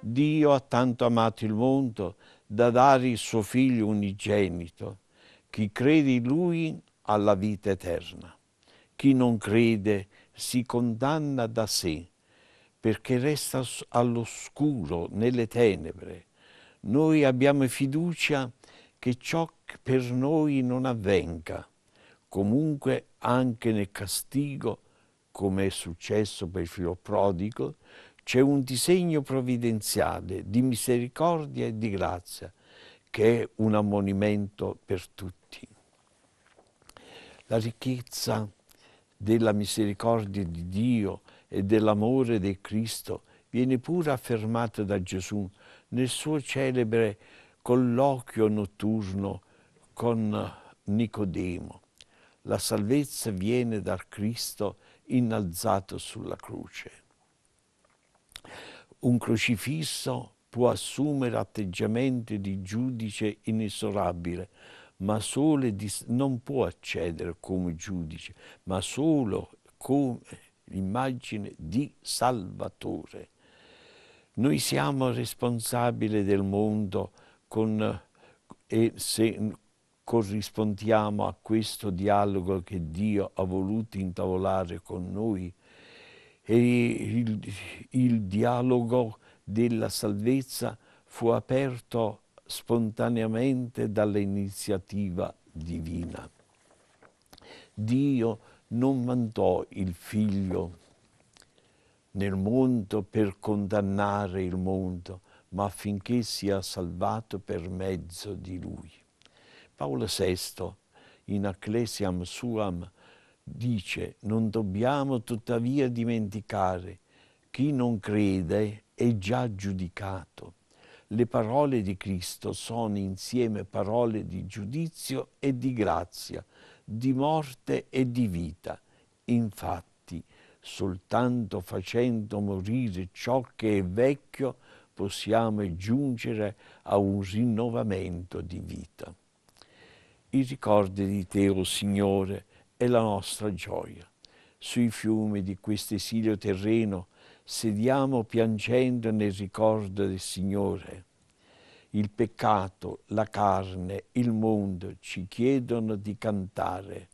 Dio ha tanto amato il mondo da dare il suo figlio unigenito. Chi crede in lui ha la vita eterna. Chi non crede si condanna da sé perché resta all'oscuro, nelle tenebre. Noi abbiamo fiducia che ciò per noi non avvenga comunque anche nel castigo, come è successo per il figlio prodigo, c'è un disegno provvidenziale di misericordia e di grazia che è un ammonimento per tutti. La ricchezza della misericordia di Dio e dell'amore di Cristo viene pure affermata da Gesù nel suo celebre colloquio notturno con Nicodemo. La salvezza viene da Cristo innalzato sulla croce. Un crocifisso può assumere atteggiamenti di giudice inesorabile, ma solo non può accedere come giudice, ma solo come immagine di Salvatore. Noi siamo responsabili del mondo con, se, corrispondiamo a questo dialogo che Dio ha voluto intavolare con noi e il, il dialogo della salvezza fu aperto spontaneamente dall'iniziativa divina. Dio non mandò il figlio nel mondo per condannare il mondo, ma affinché sia salvato per mezzo di lui. Paolo VI in Ecclesiam Suam dice non dobbiamo tuttavia dimenticare chi non crede è già giudicato. Le parole di Cristo sono insieme parole di giudizio e di grazia, di morte e di vita. Infatti, soltanto facendo morire ciò che è vecchio possiamo giungere a un rinnovamento di vita. Il ricordo di Te, o oh Signore, è la nostra gioia. Sui fiumi di questo esilio terreno sediamo piangendo nel ricordo del Signore. Il peccato, la carne, il mondo ci chiedono di cantare,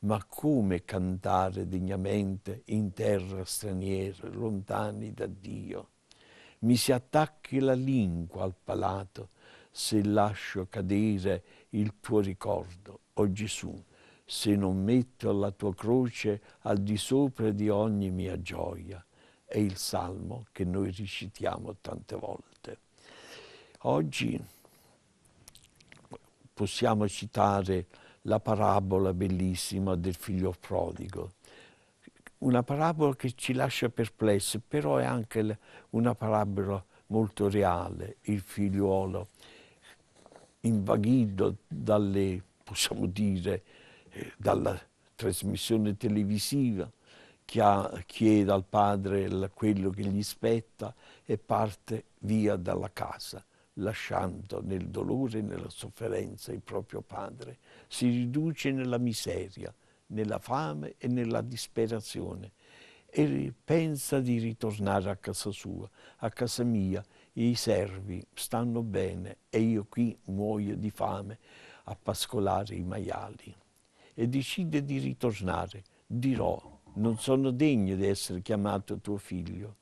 ma come cantare degnamente in terra straniera, lontani da Dio? Mi si attacchi la lingua al palato, se lascio cadere il tuo ricordo, o oh Gesù, se non metto la tua croce al di sopra di ogni mia gioia. È il salmo che noi recitiamo tante volte. Oggi possiamo citare la parabola bellissima del figlio prodigo, una parabola che ci lascia perplessi, però è anche una parabola molto reale, il figliuolo invaghito dalle, possiamo dire, eh, dalla trasmissione televisiva, chiede al padre quello che gli spetta e parte via dalla casa, lasciando nel dolore e nella sofferenza il proprio padre. Si riduce nella miseria, nella fame e nella disperazione e pensa di ritornare a casa sua, a casa mia, i servi stanno bene e io qui muoio di fame a pascolare i maiali. E decide di ritornare. Dirò, non sono degno di essere chiamato tuo figlio,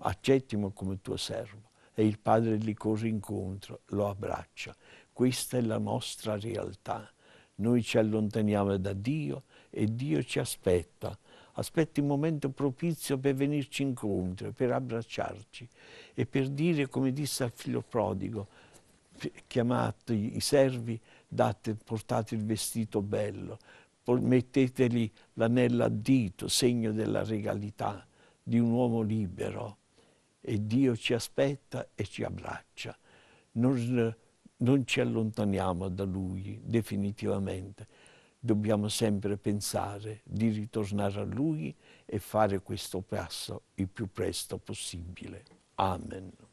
accettimo come tuo servo. E il padre gli corre incontro, lo abbraccia. Questa è la nostra realtà. Noi ci allontaniamo da Dio e Dio ci aspetta aspetta il momento propizio per venirci incontro, per abbracciarci e per dire, come disse al figlio prodigo, chiamate i servi, date, portate il vestito bello, metteteli l'anello a dito, segno della regalità di un uomo libero. E Dio ci aspetta e ci abbraccia. Non, non ci allontaniamo da Lui definitivamente, dobbiamo sempre pensare di ritornare a Lui e fare questo passo il più presto possibile. Amen.